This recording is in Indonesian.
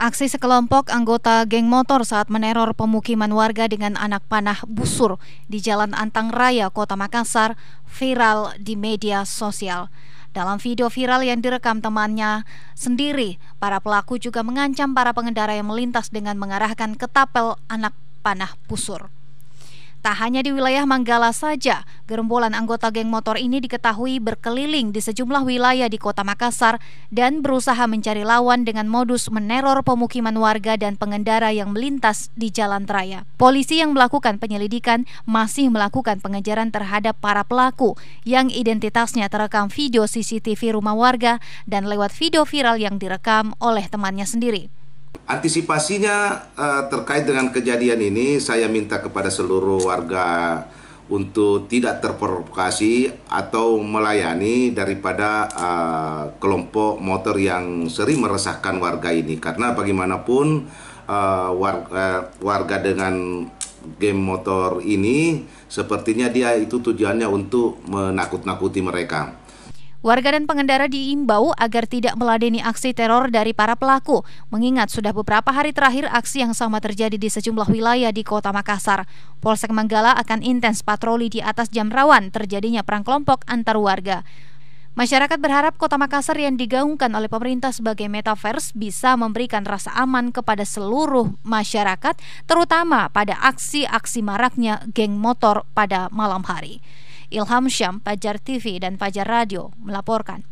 Aksi sekelompok anggota geng motor saat meneror pemukiman warga dengan anak panah busur di Jalan Antang Raya, Kota Makassar, viral di media sosial. Dalam video viral yang direkam temannya sendiri, para pelaku juga mengancam para pengendara yang melintas dengan mengarahkan ketapel anak panah busur. Tak hanya di wilayah Manggala saja, gerombolan anggota geng motor ini diketahui berkeliling di sejumlah wilayah di kota Makassar dan berusaha mencari lawan dengan modus meneror pemukiman warga dan pengendara yang melintas di jalan raya. Polisi yang melakukan penyelidikan masih melakukan pengejaran terhadap para pelaku yang identitasnya terekam video CCTV rumah warga dan lewat video viral yang direkam oleh temannya sendiri. Antisipasinya uh, terkait dengan kejadian ini, saya minta kepada seluruh warga untuk tidak terprovokasi atau melayani daripada uh, kelompok motor yang sering meresahkan warga ini. Karena bagaimanapun uh, eh, warga, warga dengan game motor ini sepertinya dia itu tujuannya untuk menakut-nakuti mereka. Warga dan pengendara diimbau agar tidak meladeni aksi teror dari para pelaku, mengingat sudah beberapa hari terakhir aksi yang sama terjadi di sejumlah wilayah di kota Makassar. Polsek Manggala akan intens patroli di atas jam rawan terjadinya perang kelompok antar warga. Masyarakat berharap kota Makassar yang digaungkan oleh pemerintah sebagai metaverse bisa memberikan rasa aman kepada seluruh masyarakat, terutama pada aksi-aksi maraknya geng motor pada malam hari. Ilham Syam, Pajar TV, dan Pajar Radio melaporkan.